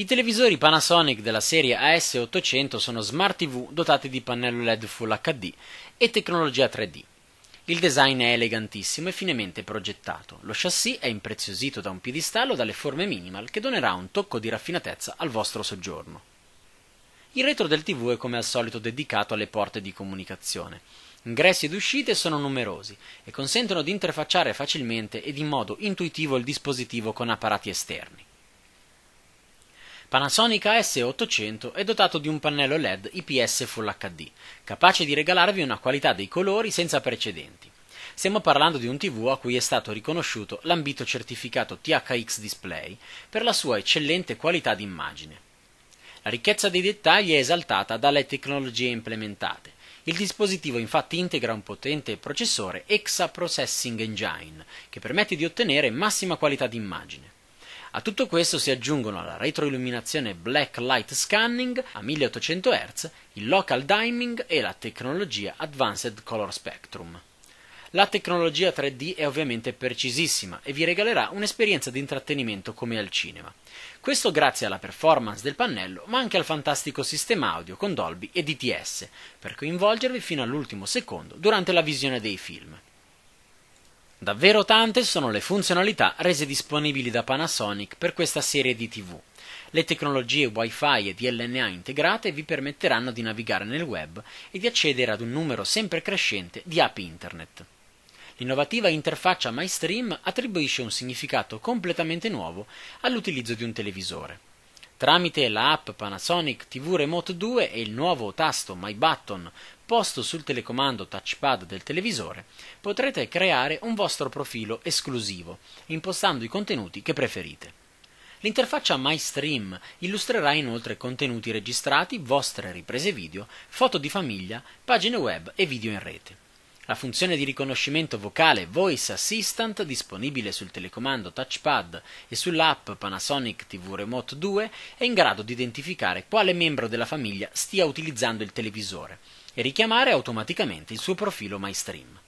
I televisori Panasonic della serie AS800 sono smart TV dotati di pannello LED Full HD e tecnologia 3D. Il design è elegantissimo e finemente progettato. Lo chassis è impreziosito da un piedistallo dalle forme minimal che donerà un tocco di raffinatezza al vostro soggiorno. Il retro del TV è come al solito dedicato alle porte di comunicazione. Ingressi ed uscite sono numerosi e consentono di interfacciare facilmente ed in modo intuitivo il dispositivo con apparati esterni. Panasonic AS800 è dotato di un pannello LED IPS Full HD, capace di regalarvi una qualità dei colori senza precedenti. Stiamo parlando di un TV a cui è stato riconosciuto l'ambito certificato THX Display per la sua eccellente qualità d'immagine. La ricchezza dei dettagli è esaltata dalle tecnologie implementate. Il dispositivo infatti integra un potente processore Exa Processing Engine che permette di ottenere massima qualità d'immagine. A tutto questo si aggiungono la retroilluminazione black light scanning a 1800 Hz, il local diming e la tecnologia Advanced Color Spectrum. La tecnologia 3D è ovviamente precisissima e vi regalerà un'esperienza di intrattenimento come al cinema. Questo grazie alla performance del pannello, ma anche al fantastico sistema audio con Dolby e DTS, per coinvolgervi fino all'ultimo secondo durante la visione dei film. Davvero tante sono le funzionalità rese disponibili da Panasonic per questa serie di TV. Le tecnologie Wi-Fi e DLNA integrate vi permetteranno di navigare nel web e di accedere ad un numero sempre crescente di app internet. L'innovativa interfaccia MyStream attribuisce un significato completamente nuovo all'utilizzo di un televisore. Tramite la app Panasonic TV Remote 2 e il nuovo tasto My Button posto sul telecomando touchpad del televisore, potrete creare un vostro profilo esclusivo, impostando i contenuti che preferite. L'interfaccia MyStream illustrerà inoltre contenuti registrati, vostre riprese video, foto di famiglia, pagine web e video in rete. La funzione di riconoscimento vocale Voice Assistant disponibile sul telecomando touchpad e sull'app Panasonic TV Remote 2 è in grado di identificare quale membro della famiglia stia utilizzando il televisore, e richiamare automaticamente il suo profilo MyStream.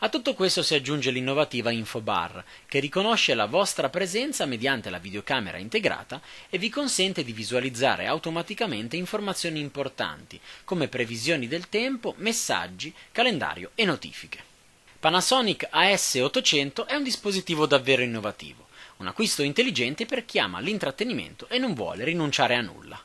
A tutto questo si aggiunge l'innovativa infobar, che riconosce la vostra presenza mediante la videocamera integrata e vi consente di visualizzare automaticamente informazioni importanti, come previsioni del tempo, messaggi, calendario e notifiche. Panasonic AS800 è un dispositivo davvero innovativo, un acquisto intelligente per chi ama l'intrattenimento e non vuole rinunciare a nulla.